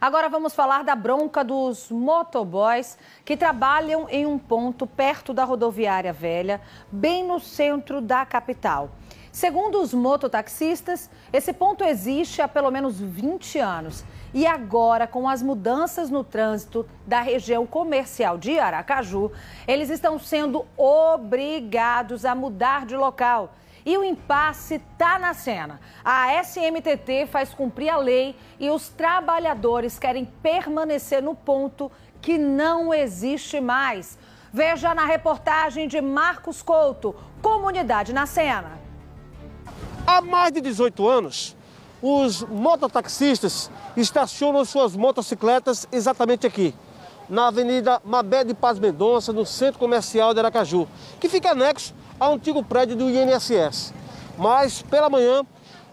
Agora vamos falar da bronca dos motoboys que trabalham em um ponto perto da rodoviária velha, bem no centro da capital. Segundo os mototaxistas, esse ponto existe há pelo menos 20 anos. E agora, com as mudanças no trânsito da região comercial de Aracaju, eles estão sendo obrigados a mudar de local e o impasse está na cena. A SMTT faz cumprir a lei e os trabalhadores querem permanecer no ponto que não existe mais. Veja na reportagem de Marcos Couto, Comunidade na Cena. Há mais de 18 anos, os mototaxistas estacionam suas motocicletas exatamente aqui, na Avenida Mabé de Paz Mendonça, no Centro Comercial de Aracaju, que fica anexo ao antigo prédio do INSS. Mas, pela manhã,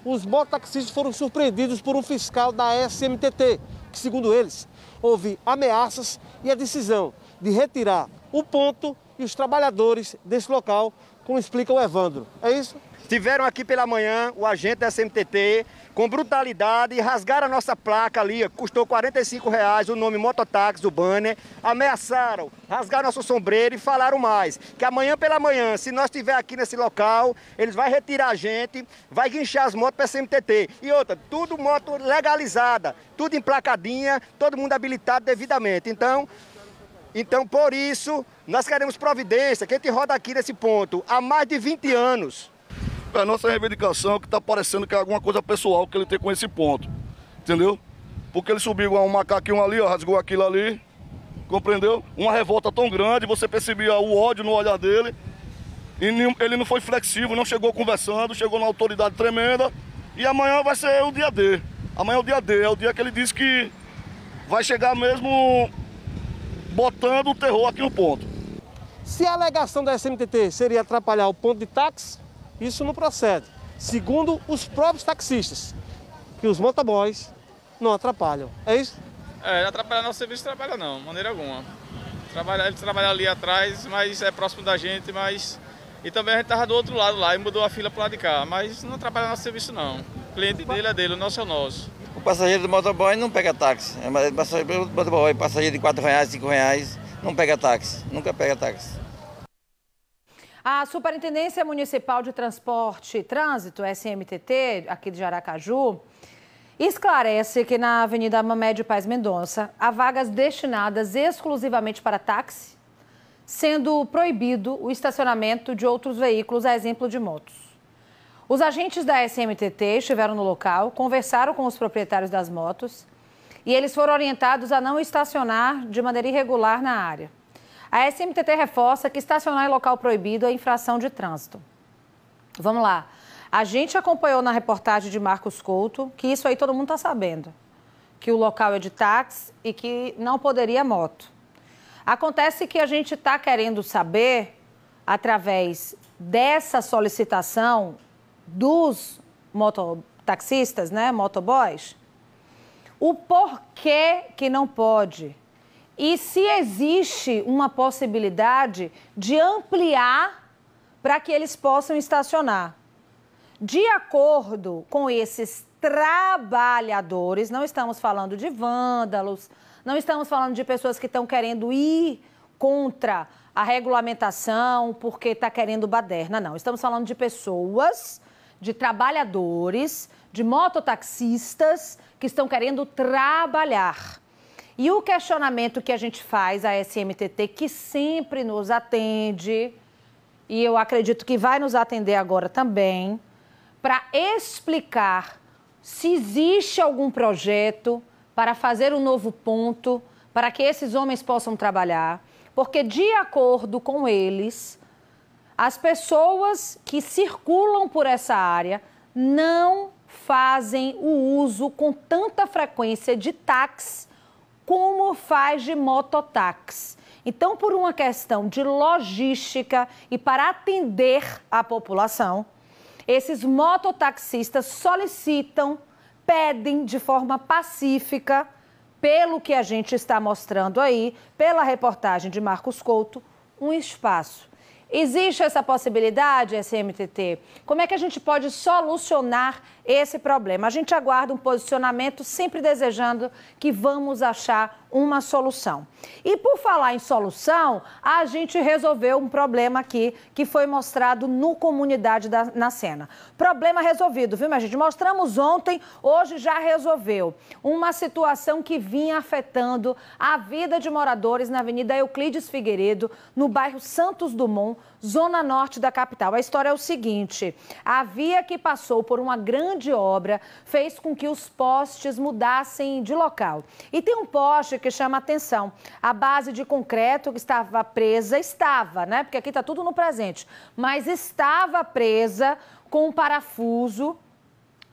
os mototaxistas foram surpreendidos por um fiscal da SMTT, que, segundo eles, houve ameaças e a decisão de retirar o ponto e os trabalhadores desse local, como explica o Evandro. É isso? Tiveram aqui pela manhã o agente da SMTT com brutalidade, rasgaram a nossa placa ali, custou 45 reais o nome mototáxi, o banner, ameaçaram, rasgaram nosso sombreiro e falaram mais, que amanhã pela manhã, se nós estiver aqui nesse local, eles vão retirar a gente, vai guinchar as motos para SMTT. E outra, tudo moto legalizada, tudo emplacadinha, todo mundo habilitado devidamente. Então, então, por isso, nós queremos providência, que a gente roda aqui nesse ponto há mais de 20 anos. É a nossa reivindicação que está parecendo que é alguma coisa pessoal que ele tem com esse ponto, entendeu? Porque ele subiu um macaquinho ali, ó, rasgou aquilo ali, compreendeu? Uma revolta tão grande, você percebia o ódio no olhar dele, e ele não foi flexível, não chegou conversando, chegou na autoridade tremenda, e amanhã vai ser o dia D. Amanhã é o dia D, é o dia que ele disse que vai chegar mesmo botando o terror aqui no ponto. Se a alegação da SMTT seria atrapalhar o ponto de táxi, isso não procede. Segundo os próprios taxistas, que os motoboys não atrapalham. É isso? É, atrapalhar nosso serviço trabalha não, de maneira alguma. Trabalhar, eles trabalham ali atrás, mas é próximo da gente, mas. E também a gente estava do outro lado lá e mudou a fila para o lado de cá, mas não atrapalha nosso serviço não. O cliente dele é dele, o nosso é o nosso passageiro do motoboy não pega táxi. É passageiro de motoboy, passageiro de 4 reais, 5 reais, não pega táxi, nunca pega táxi. A Superintendência Municipal de Transporte e Trânsito, SMTT, aqui de Aracaju, esclarece que na Avenida Mamédio Paz Mendonça há vagas destinadas exclusivamente para táxi, sendo proibido o estacionamento de outros veículos, a exemplo de motos. Os agentes da SMTT estiveram no local, conversaram com os proprietários das motos e eles foram orientados a não estacionar de maneira irregular na área. A SMTT reforça que estacionar em local proibido é infração de trânsito. Vamos lá. A gente acompanhou na reportagem de Marcos Couto que isso aí todo mundo está sabendo, que o local é de táxi e que não poderia moto. Acontece que a gente está querendo saber, através dessa solicitação dos mototaxistas, né, motoboys, o porquê que não pode e se existe uma possibilidade de ampliar para que eles possam estacionar. De acordo com esses trabalhadores, não estamos falando de vândalos, não estamos falando de pessoas que estão querendo ir contra a regulamentação porque está querendo baderna, não. Estamos falando de pessoas de trabalhadores, de mototaxistas que estão querendo trabalhar. E o questionamento que a gente faz à SMTT, que sempre nos atende, e eu acredito que vai nos atender agora também, para explicar se existe algum projeto para fazer um novo ponto para que esses homens possam trabalhar, porque de acordo com eles, as pessoas que circulam por essa área não fazem o uso com tanta frequência de táxi como faz de mototáxi. Então, por uma questão de logística e para atender a população, esses mototaxistas solicitam, pedem de forma pacífica, pelo que a gente está mostrando aí, pela reportagem de Marcos Couto, um espaço Existe essa possibilidade, SMTT? Como é que a gente pode solucionar esse problema? A gente aguarda um posicionamento, sempre desejando que vamos achar uma solução. E por falar em solução, a gente resolveu um problema aqui que foi mostrado no Comunidade da, na Cena. Problema resolvido, viu, minha gente? Mostramos ontem, hoje já resolveu. Uma situação que vinha afetando a vida de moradores na Avenida Euclides Figueiredo, no bairro Santos Dumont, zona norte da capital. A história é o seguinte: a via que passou por uma grande obra fez com que os postes mudassem de local. E tem um poste que que chama atenção. A base de concreto que estava presa, estava, né? Porque aqui está tudo no presente, mas estava presa com um parafuso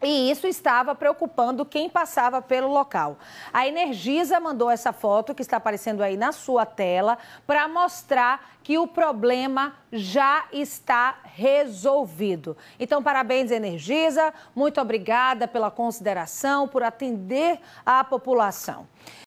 e isso estava preocupando quem passava pelo local. A Energisa mandou essa foto que está aparecendo aí na sua tela para mostrar que o problema já está resolvido. Então, parabéns, Energisa. Muito obrigada pela consideração, por atender a população.